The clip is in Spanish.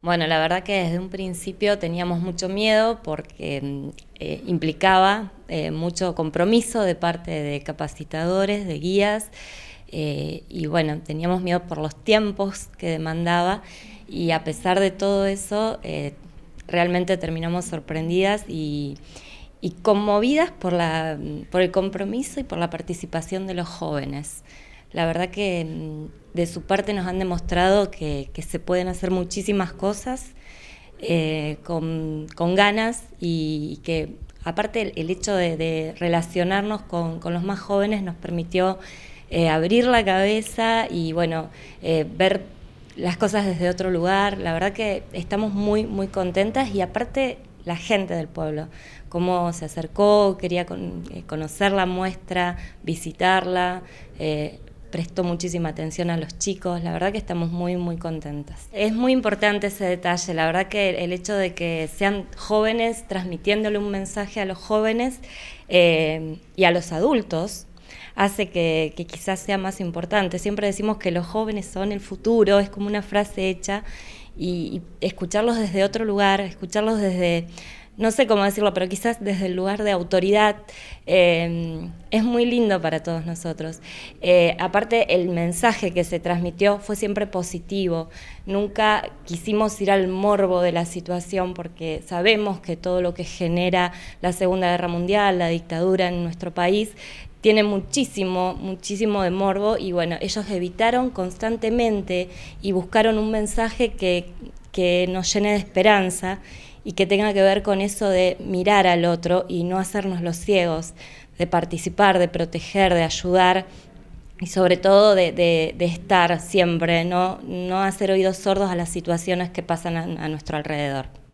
Bueno, la verdad que desde un principio teníamos mucho miedo porque mm, eh, implicaba eh, mucho compromiso de parte de capacitadores, de guías, eh, y bueno, teníamos miedo por los tiempos que demandaba y a pesar de todo eso, realmente terminamos sorprendidas y, conmovidas mm, por el compromiso y por la participación de los jóvenes la verdad que mm, de su parte nos han demostrado que, se pueden hacer muchísimas cosas eh, con, ganas y, que aparte el, hecho de, relacionarnos con, los más jóvenes nos permitió eh, abrir la cabeza y bueno, eh, ver las cosas desde otro lugar. La verdad que estamos muy, muy contentas y aparte la gente del pueblo, cómo se acercó, quería conocer la muestra, visitarla prestó muchísima atención a los chicos, la verdad que estamos muy, muy contentas. Es muy importante ese detalle, la verdad que el hecho de que sean jóvenes transmitiéndole un mensaje a los jóvenes eh, y a los adultos hace que, quizás sea más importante. Siempre decimos que los jóvenes son el futuro, es como una frase hecha, y escucharlos desde otro lugar, escucharlos desde no sé cómo decirlo, pero quizás desde el lugar de autoridad, em, es muy lindo para todos nosotros. Eh, aparte, el mensaje que se transmitió fue siempre positivo. Nunca quisimos ir al morbo de la situación porque sabemos que todo lo que genera la Segunda Guerra Mundial, la dictadura en nuestro país, tiene muchísimo, muchísimo de morbo y bueno, ellos evitaron constantemente y buscaron un mensaje que, que nos llene de esperanza y que tenga que ver con eso de mirar al otro y no hacernos los ciegos, de participar, de proteger, de ayudar y sobre todo de, estar siempre, ¿no? no hacer oídos sordos a las situaciones que pasan a nuestro alrededor.